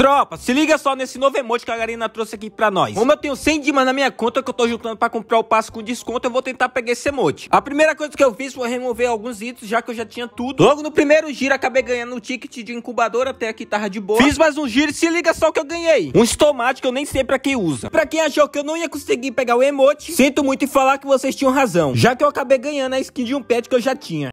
Tropa, se liga só nesse novo emote que a Garina trouxe aqui pra nós. Como eu tenho 100 dimas na minha conta que eu tô juntando pra comprar o passo com desconto, eu vou tentar pegar esse emote. A primeira coisa que eu fiz foi remover alguns itens, já que eu já tinha tudo. Logo no primeiro giro, acabei ganhando um ticket de incubador, até aqui tava de boa. Fiz mais um giro e se liga só o que eu ganhei. Um estomate que eu nem sei pra quem usa. Pra quem achou que eu não ia conseguir pegar o emote, sinto muito em falar que vocês tinham razão, já que eu acabei ganhando a skin de um pet que eu já tinha.